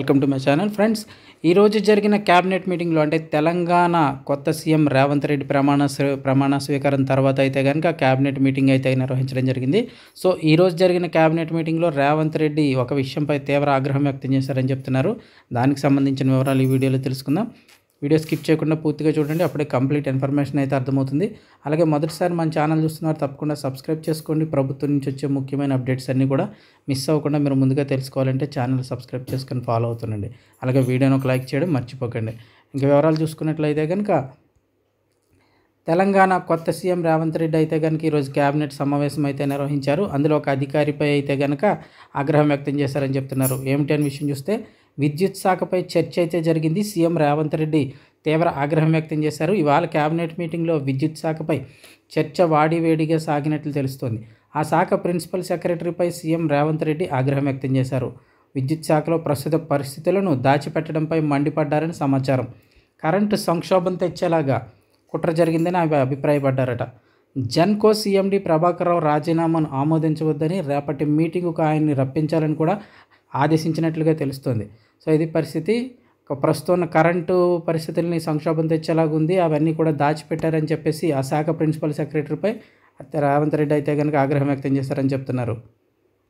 welcome to my channel friends ఈరోజు జరిగిన cabinet మీటింగ్లో అంటే తెలంగాణ కొత్త సీఎం రేవంత్ రెడ్డి ప్రమాణ ప్రమాణ స్వీకారం తర్వాత అయితే కనుక క్యాబినెట్ మీటింగ్ అయితే నిర్వహించడం జరిగింది సో ఈరోజు జరిగిన క్యాబినెట్ మీటింగ్లో రేవంత్ రెడ్డి ఒక విషయంపై తీవ్ర ఆగ్రహం వ్యక్తం చేశారని చెప్తున్నారు దానికి సంబంధించిన వివరాలు ఈ వీడియోలో తెలుసుకుందాం వీడియో స్కిప్ చేయకుండా పూర్తిగా చూడండి అప్పుడే కంప్లీట్ ఇన్ఫర్మేషన్ అయితే అర్థమవుతుంది అలాగే మొదటిసారి మన ఛానల్ చూస్తున్నారు తప్పకుండా సబ్స్క్రైబ్ చేసుకోండి ప్రభుత్వం నుంచి వచ్చే ముఖ్యమైన అప్డేట్స్ అన్నీ కూడా మిస్ అవ్వకుండా మీరు ముందుగా తెలుసుకోవాలంటే ఛానల్ సబ్స్క్రైబ్ చేసుకొని ఫాలో అవుతుండండి అలాగే వీడియోను ఒక లైక్ చేయడం మర్చిపోకండి ఇంకా వివరాలు చూసుకున్నట్లయితే కనుక తెలంగాణ కొత్త సీఎం రేవంత్ రెడ్డి అయితే కనుక ఈరోజు క్యాబినెట్ సమావేశం అయితే నిర్వహించారు అందులో ఒక అధికారిపై అయితే కనుక ఆగ్రహం వ్యక్తం చేశారని చెప్తున్నారు ఏమిటి అని విషయం చూస్తే విద్యుత్ శాఖపై చర్చ అయితే జరిగింది సీఎం రేవంత్ రెడ్డి తీవ్ర ఆగ్రహం వ్యక్తం చేశారు ఇవాళ కేబినెట్ మీటింగ్లో విద్యుత్ శాఖపై చర్చ వాడివేడిగా సాగినట్లు తెలుస్తోంది ఆ శాఖ ప్రిన్సిపల్ సెక్రటరీపై సీఎం రేవంత్ రెడ్డి ఆగ్రహం వ్యక్తం చేశారు విద్యుత్ శాఖలో ప్రస్తుత పరిస్థితులను దాచిపెట్టడంపై మండిపడ్డారని సమాచారం కరెంటు సంక్షోభం తెచ్చేలాగా కుట్ర జరిగిందని అభిప్రాయపడ్డారట జన్కో సీఎండి ప్రభాకర్రావు రాజీనామాను ఆమోదించవద్దని రేపటి మీటింగుకు ఆయన్ని రప్పించాలని కూడా ఆదేశించినట్లుగా తెలుస్తుంది సో ఇది పరిస్థితి ప్రస్తుతం కరెంటు పరిస్థితుల్ని సంక్షోభం తెచ్చేలాగుంది అవన్నీ కూడా దాచిపెట్టారని చెప్పేసి ఆ శాఖ ప్రిన్సిపల్ సెక్రటరీపై రేవంత్ రెడ్డి అయితే కనుక ఆగ్రహం వ్యక్తం చేశారని చెప్తున్నారు